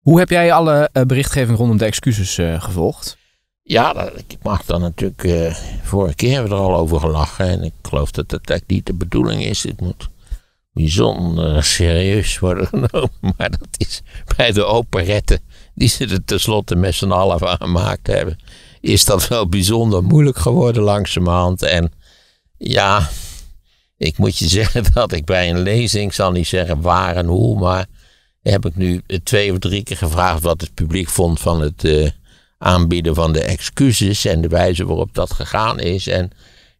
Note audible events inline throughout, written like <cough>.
Hoe heb jij alle eh, berichtgeving rondom de excuses eh, gevolgd? Ja, ik mag dan natuurlijk. Uh, vorige keer hebben we er al over gelachen. En ik geloof dat dat eigenlijk niet de bedoeling is. Het moet bijzonder serieus worden <laughs> genomen. Maar dat is bij de operetten, die ze er tenslotte met z'n allen van gemaakt hebben, is dat wel bijzonder moeilijk geworden langzamerhand. En ja, ik moet je zeggen <laughs> dat ik bij een lezing, zal niet zeggen waar en hoe, maar heb ik nu eh, twee of drie keer gevraagd wat het publiek vond van het eh, aanbieden van de excuses en de wijze waarop dat gegaan is. En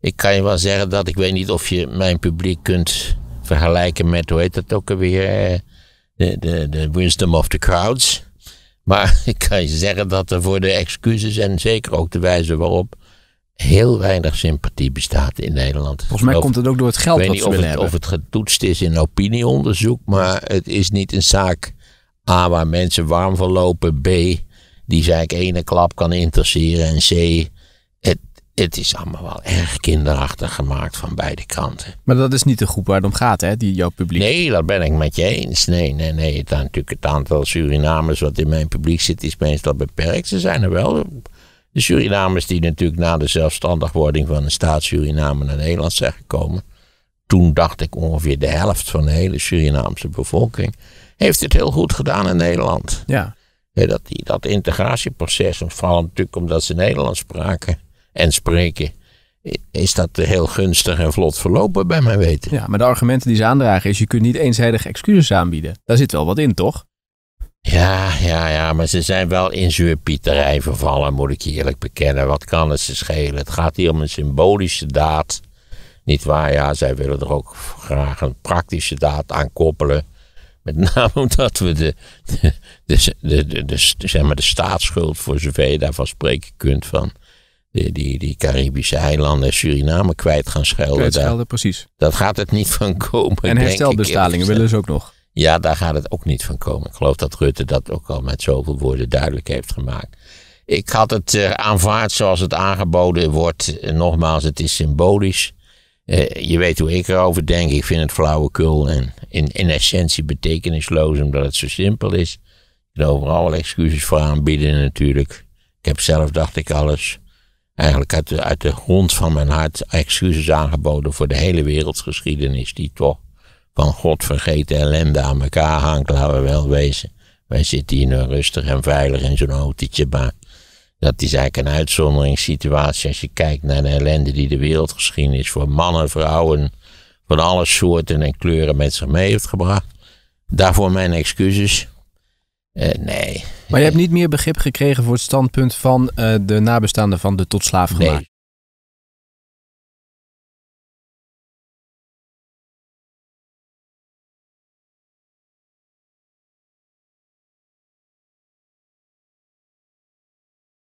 ik kan je wel zeggen dat ik weet niet of je mijn publiek kunt vergelijken met, hoe heet dat ook alweer, eh, de, de, de wisdom of the crowds. Maar <laughs> ik kan je zeggen dat er voor de excuses en zeker ook de wijze waarop heel weinig sympathie bestaat in Nederland. Volgens mij komt het ook door het geld. Ik weet niet of het, getoetst is in opinieonderzoek, maar het is niet een zaak A waar mensen warm voor lopen, B die ik ene klap kan interesseren en C het, het is allemaal wel erg kinderachtig gemaakt van beide kanten. Maar dat is niet de groep waar het om gaat, hè, die jouw publiek. Nee, dat ben ik met je eens. Nee, nee, nee. Het, natuurlijk het aantal Surinamers wat in mijn publiek zit is meestal beperkt. Ze zijn er wel de Surinamers die natuurlijk na de zelfstandigwording van de staat Suriname naar Nederland zijn gekomen. Toen dacht ik ongeveer de helft van de hele Surinaamse bevolking. Heeft het heel goed gedaan in Nederland. Ja. Dat, die, dat integratieproces, vooral natuurlijk omdat ze Nederlands spraken en spreken is dat heel gunstig en vlot verlopen bij mijn weten. Ja, maar de argumenten die ze aandragen is je kunt niet eenzijdig excuses aanbieden. Daar zit wel wat in, toch? Ja, ja, ja, maar ze zijn wel in zeurpieterij vervallen, moet ik je eerlijk bekennen. Wat kan het ze schelen? Het gaat hier om een symbolische daad. Niet waar, ja, zij willen er ook graag een praktische daad aan koppelen. Met name <laughs> omdat we de, de, de, de, zeg maar de staatsschuld, voor zover je daarvan spreken kunt, van die, die, die Caribische eilanden Suriname kwijt gaan schelden. schelden, precies. Dat gaat het niet van komen. En herstelbestalingen willen ze ook nog. Ja, daar gaat het ook niet van komen. Ik geloof dat Rutte dat ook al met zoveel woorden duidelijk heeft gemaakt. Ik had het eh, aanvaard zoals het aangeboden wordt. Eh, nogmaals, het is symbolisch. Eh, je weet hoe ik erover denk. Ik vind het flauwekul en in, in essentie betekenisloos omdat het zo simpel is. Ik wil overal excuses voor aanbieden natuurlijk. Ik heb zelf, dacht ik, alles eigenlijk uit de, uit de grond van mijn hart excuses aangeboden voor de hele wereldgeschiedenis die toch van God vergeten ellende aan elkaar hangt, laten we wel wezen. Wij zitten hier nu rustig en veilig in zo'n autootje, maar dat is eigenlijk een uitzonderingssituatie als je kijkt naar de ellende die de wereldgeschiedenis voor mannen, vrouwen, van alle soorten en kleuren met zich mee heeft gebracht. Daarvoor mijn excuses. Eh, nee. Maar je hebt niet meer begrip gekregen voor het standpunt van eh, de nabestaanden van de tot slaaf gemaakt?